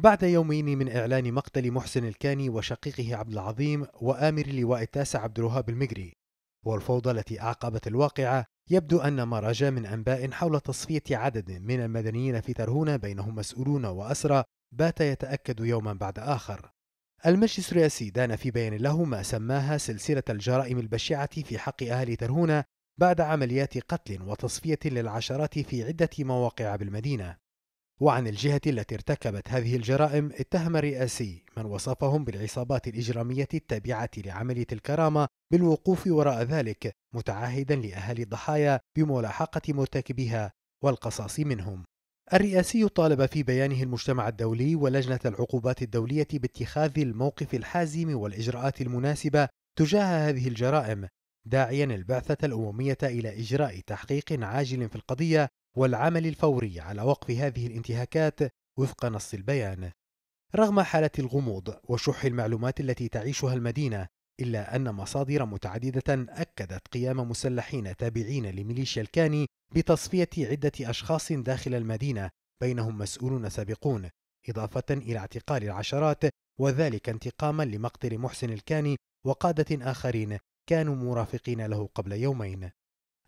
بعد يومين من إعلان مقتل محسن الكاني وشقيقه عبد العظيم وآمر اللواء التاسع عبد الوهاب المجري والفوضى التي أعقبت الواقعة يبدو أن ما رجا من أنباء حول تصفية عدد من المدنيين في ترهونة بينهم مسؤولون وأسرى بات يتأكد يوما بعد آخر المجلس الرئاسي دان في بيان له ما سماها سلسلة الجرائم البشعة في حق أهل ترهونة بعد عمليات قتل وتصفية للعشرات في عدة مواقع بالمدينة وعن الجهة التي ارتكبت هذه الجرائم اتهم الرئاسي من وصفهم بالعصابات الإجرامية التابعة لعملية الكرامة بالوقوف وراء ذلك متعهدا لأهالي الضحايا بملاحقة مرتكبيها والقصاص منهم الرئاسي طالب في بيانه المجتمع الدولي ولجنة العقوبات الدولية باتخاذ الموقف الحازم والإجراءات المناسبة تجاه هذه الجرائم داعيا البعثة الأممية إلى إجراء تحقيق عاجل في القضية والعمل الفوري على وقف هذه الانتهاكات وفق نص البيان رغم حالة الغموض وشح المعلومات التي تعيشها المدينة إلا أن مصادر متعددة أكدت قيام مسلحين تابعين لميليشيا الكاني بتصفية عدة أشخاص داخل المدينة بينهم مسؤولون سابقون إضافة إلى اعتقال العشرات وذلك انتقاما لمقتل محسن الكاني وقادة آخرين كانوا مرافقين له قبل يومين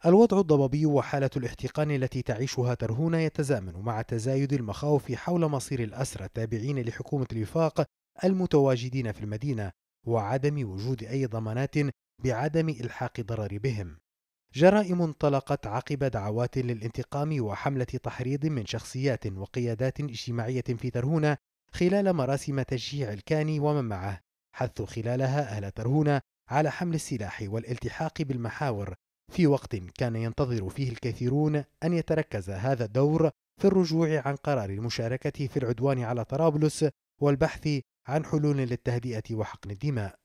الوضع الضبابي وحالة الاحتقان التي تعيشها ترهون يتزامن مع تزايد المخاوف حول مصير الأسرى التابعين لحكومة الوفاق المتواجدين في المدينة وعدم وجود أي ضمانات بعدم إلحاق ضرر بهم. جرائم انطلقت عقب دعوات للانتقام وحملة تحريض من شخصيات وقيادات اجتماعية في ترهونة خلال مراسم تشجيع الكاني ومن معه، حثوا خلالها أهل ترهونة على حمل السلاح والالتحاق بالمحاور في وقت كان ينتظر فيه الكثيرون أن يتركز هذا الدور في الرجوع عن قرار المشاركة في العدوان على طرابلس والبحث عن حلول للتهدئة وحقن الدماء